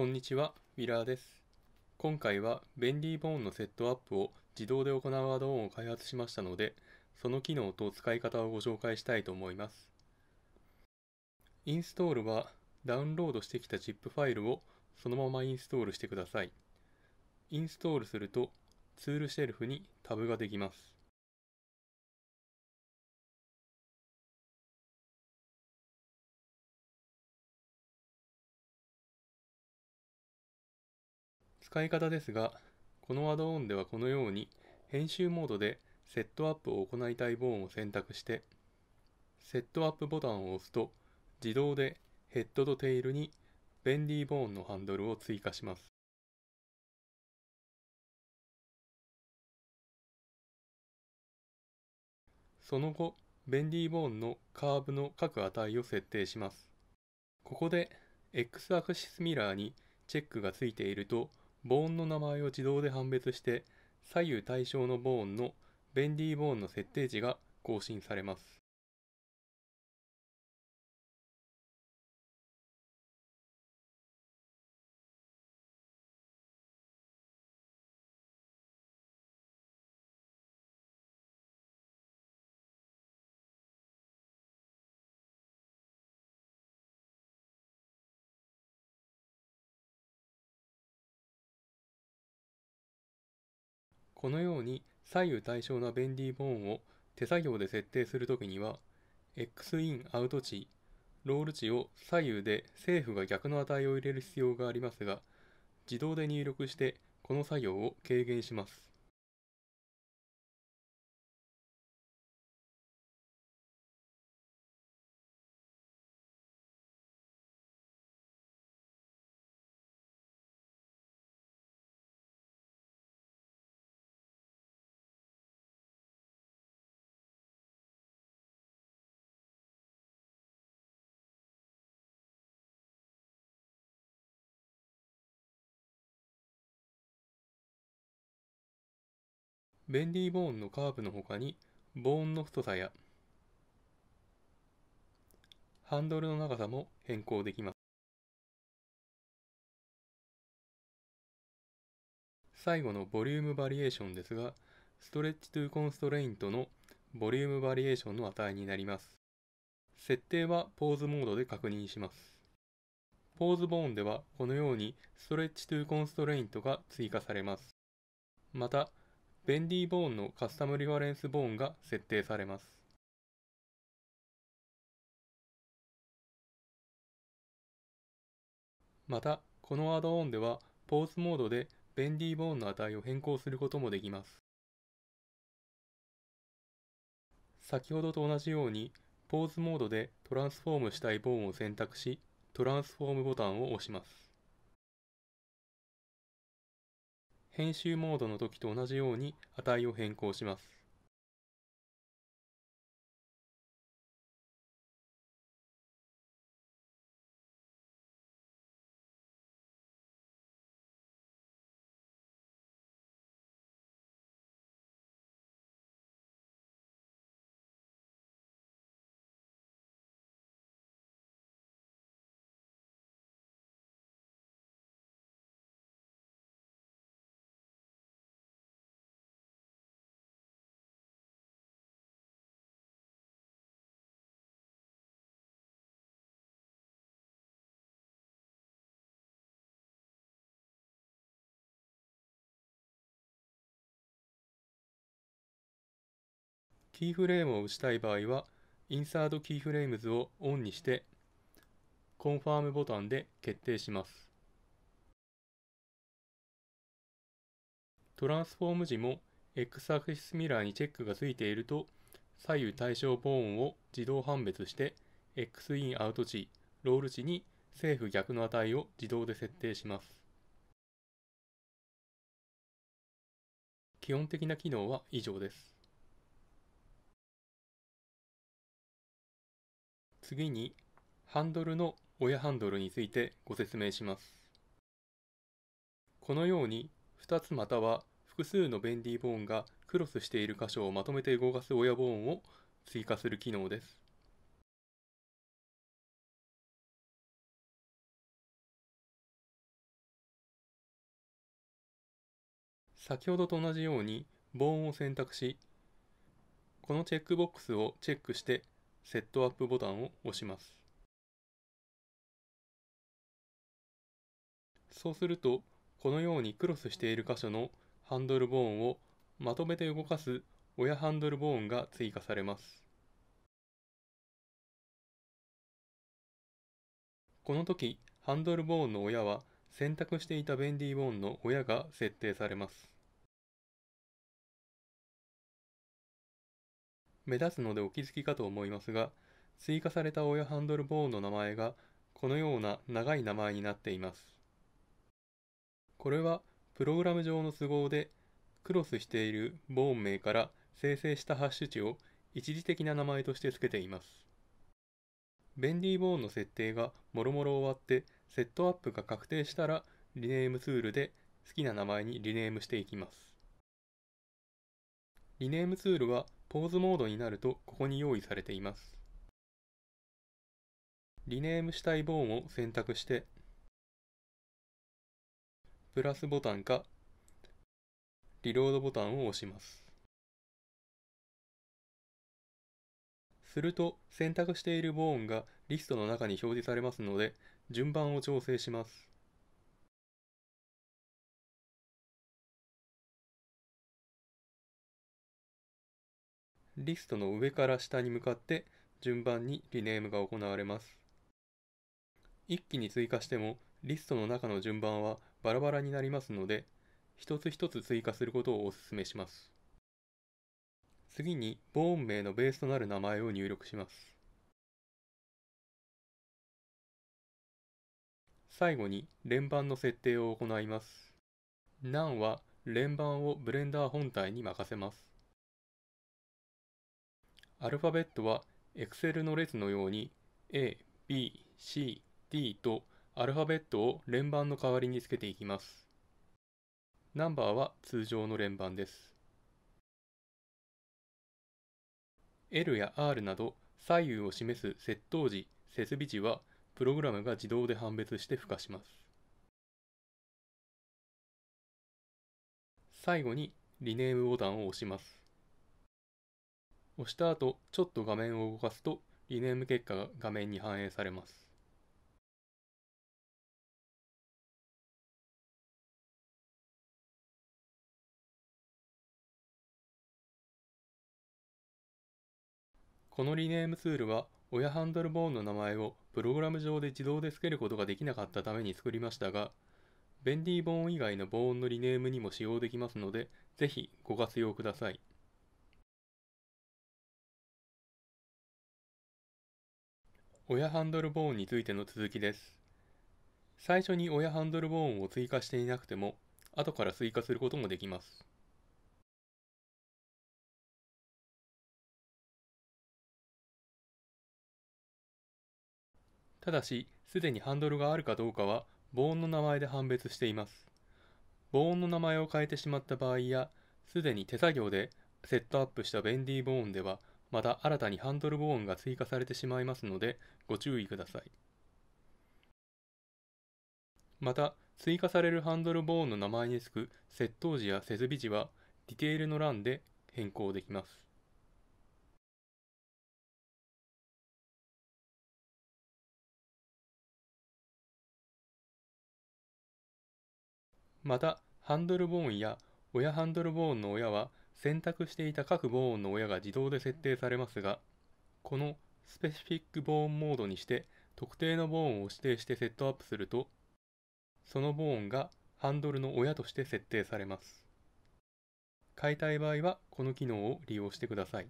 こんにちは、ウィラーです。今回は、ベンディボーンのセットアップを自動で行うアドオンを開発しましたので、その機能と使い方をご紹介したいと思います。インストールは、ダウンロードしてきた ZIP ファイルをそのままインストールしてください。インストールすると、ツールシェルフにタブができます。使い方ですが、このアドオンではこのように編集モードでセットアップを行いたいボーンを選択して、セットアップボタンを押すと自動でヘッドとテイルにベンディーボーンのハンドルを追加します。その後、ベンディーボーンのカーブの各値を設定します。ここで X アクシスミラーにチェックがついているとボーンの名前を自動で判別して左右対称のボーンのベンディボーンの設定値が更新されます。このように左右対称なベンディボーンを手作業で設定するときには、X インアウト値、ロール値を左右で政府が逆の値を入れる必要がありますが、自動で入力してこの作業を軽減します。ベンディボーンのカーブの他に、ボーンの太さや、ハンドルの長さも変更できます。最後のボリュームバリエーションですが、ストレッチトゥコンストレイントのボリュームバリエーションの値になります。設定はポーズモードで確認します。ポーズボーンではこのようにストレッチトゥコンストレイントが追加されます。また、ベンディボーンのカスタムリファレンスボーンが設定されます。また、このアドオンでは、ポーズモードでベンディーボーンの値を変更することもできます。先ほどと同じように、ポーズモードでトランスフォームしたいボーンを選択し、トランスフォームボタンを押します。編集モードの時と同じように値を変更します。キーフレームを打ちたい場合は、インサートキーフレームズをオンにして、コンファームボタンで決定します。トランスフォーム時も X アクシスミラーにチェックがついていると、左右対称ボーンを自動判別して、X インアウト値、ロール値に政府逆の値を自動で設定します。基本的な機能は以上です。次にハンドルの親ハンドルについてご説明します。このように2つまたは複数のベンディボーンがクロスしている箇所をまとめて動かす親ボーンを追加する機能です。先ほどと同じようにボーンを選択し、このチェックボックスをチェックしてセットアップボタンを押します。そうすると、このようにクロスしている箇所のハンドルボーンをまとめて動かす親ハンドルボーンが追加されます。この時、ハンドルボーンの親は選択していたベンディボーンの親が設定されます。目立つのでお気づきかと思いますが、追加された親ハンドルボーンの名前がこのような長い名前になっています。これはプログラム上の都合でクロスしているボーン名から生成したハッシュ値を一時的な名前として付けています。ベンディボーンの設定がもろもろ終わってセットアップが確定したらリネームツールで好きな名前にリネームしていきます。リネームツールはポーズモードになるとここに用意されています。リネームしたいボーンを選択して、プラスボタンか、リロードボタンを押します。すると選択しているボーンがリストの中に表示されますので順番を調整します。リストの上から下に向かって順番にリネームが行われます。一気に追加してもリストの中の順番はバラバラになりますので、一つ一つ追加することをお勧めします。次にボーン名のベースとなる名前を入力します。最後に連番の設定を行います。NaN は連番をブレンダー本体に任せます。アルファベットは Excel の列のように A、B、C、D とアルファベットを連番の代わりにつけていきます。ナンバーは通常の連番です。L や R など左右を示す接頭時、設備時はプログラムが自動で判別して付加します。最後にリネームボタンを押します。押した後、ちょっと画面を動かすと、リネーム結果が画面に反映されます。このリネームツールは、親ハンドルボーンの名前をプログラム上で自動で付けることができなかったために作りましたが、ベンディボーン以外のボーンのリネームにも使用できますので、ぜひご活用ください。親ハンドルボーンについての続きです。最初に親ハンドルボーンを追加していなくても、後から追加することもできます。ただし、すでにハンドルがあるかどうかは、ボーンの名前で判別しています。ボーンの名前を変えてしまった場合や、すでに手作業でセットアップしたベンディボーンでは、また新たにハンドルボーンが追加されてしまいますのでご注意ください。また、追加されるハンドルボーンの名前につく窃盗時や設備時はディテールの欄で変更できます。また、ハンドルボーンや親ハンドルボーンの親は選択していた各ボーンの親が自動で設定されますが、このスペシフィックボーンモードにして特定のボーンを指定してセットアップすると、そのボーンがハンドルの親として設定されます。変えたい場合はこの機能を利用してください。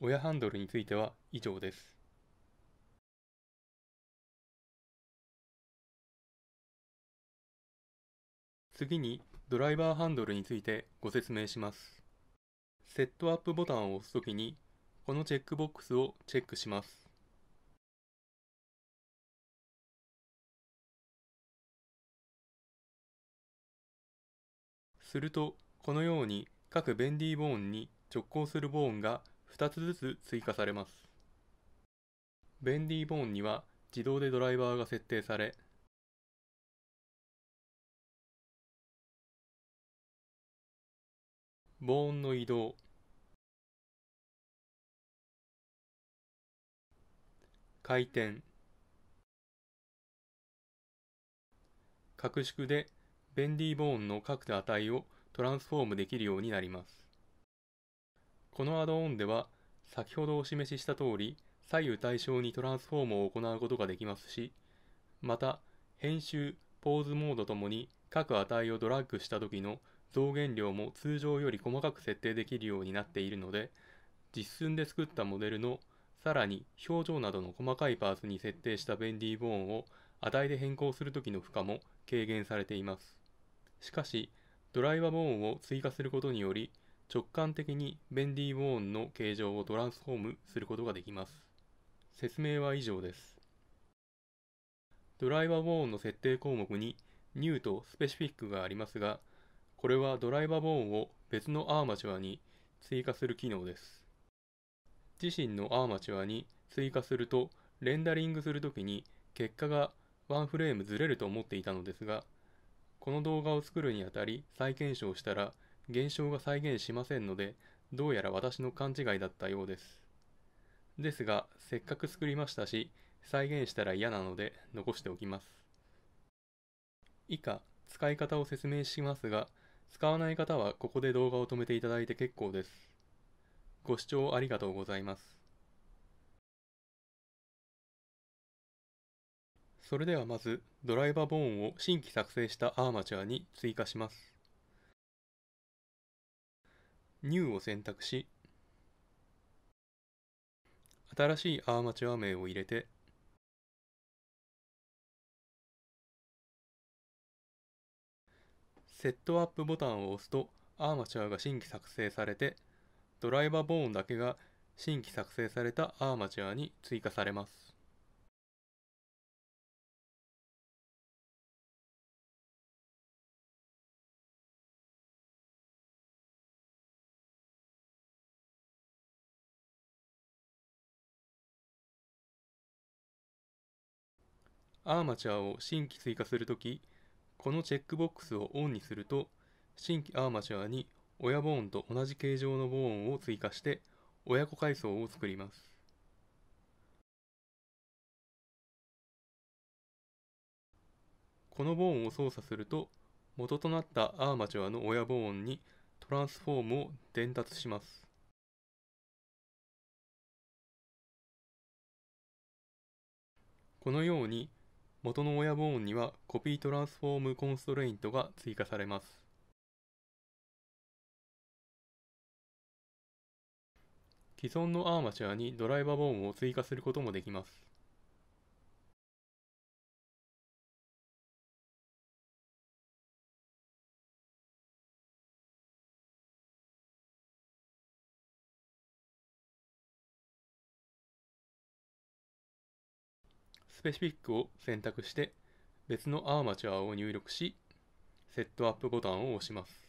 親ハンドルについては以上です。次にドライバーハンドルについてご説明します。セットアップボタンを押すときに、このチェックボックスをチェックします。すると、このように各ベンディーボーンに直行するボーンが2つずつ追加されます。ベンディーボーンには自動でドライバーが設定され、ー音の移動回転拡縮でベンディボーンの各値をトランスフォームできるようになります。このアドオンでは先ほどお示しした通り左右対称にトランスフォームを行うことができますし、また編集、ポーズモードともに各値をドラッグした時の増減量も通常より細かく設定できるようになっているので実寸で作ったモデルのさらに表情などの細かいパーツに設定したベンディーボーンを値で変更するときの負荷も軽減されていますしかしドライバーボーンを追加することにより直感的にベンディーボーンの形状をトランスフォームすることができます説明は以上ですドライバーボーンの設定項目に New と Specific がありますがこれはドライバボーンを別のアーマチュアに追加する機能です。自身のアーマチュアに追加すると、レンダリングするときに結果がワンフレームずれると思っていたのですが、この動画を作るにあたり再検証したら、現象が再現しませんので、どうやら私の勘違いだったようです。ですが、せっかく作りましたし、再現したら嫌なので残しておきます。以下、使い方を説明しますが、使わない方はここで動画を止めていただいて結構です。ご視聴ありがとうございます。それではまずドライバーボーンを新規作成したアーマチュアに追加します。New を選択し、新しいアーマチュア名を入れて、セットアップボタンを押すとアーマチュアが新規作成されてドライバーボーンだけが新規作成されたアーマチュアに追加されます。アーマチュアを新規追加するときこのチェックボックスをオンにすると、新規アーマチュアに親ボーンと同じ形状のボーンを追加して、親子階層を作ります。このボーンを操作すると、元となったアーマチュアの親ボーンにトランスフォームを伝達します。このように元の親ボーンにはコピートランスフォームコンストレイントが追加されます。既存のアーマチュアにドライバーボーンを追加することもできます。ペシフィックを選択して、別のアーマチュアを入力し、セットアップボタンを押します。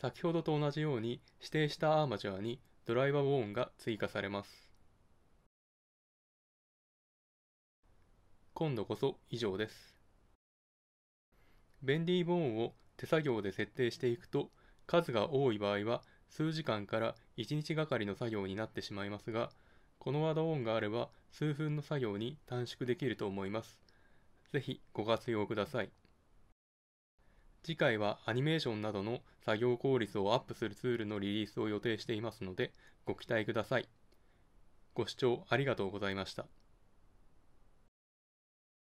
先ほどと同じように指定したアーマチュアにドライバーボーンが追加されます。今度こそ以上です。ベンディーボーンを手作業で設定していくと、数が多い場合は数時間から1日がかりの作業になってしまいますが、このワードオンがあれば数分の作業に短縮できると思います。ぜひご活用ください。次回はアニメーションなどの作業効率をアップするツールのリリースを予定していますのでご期待ください。ご視聴ありがとうございました。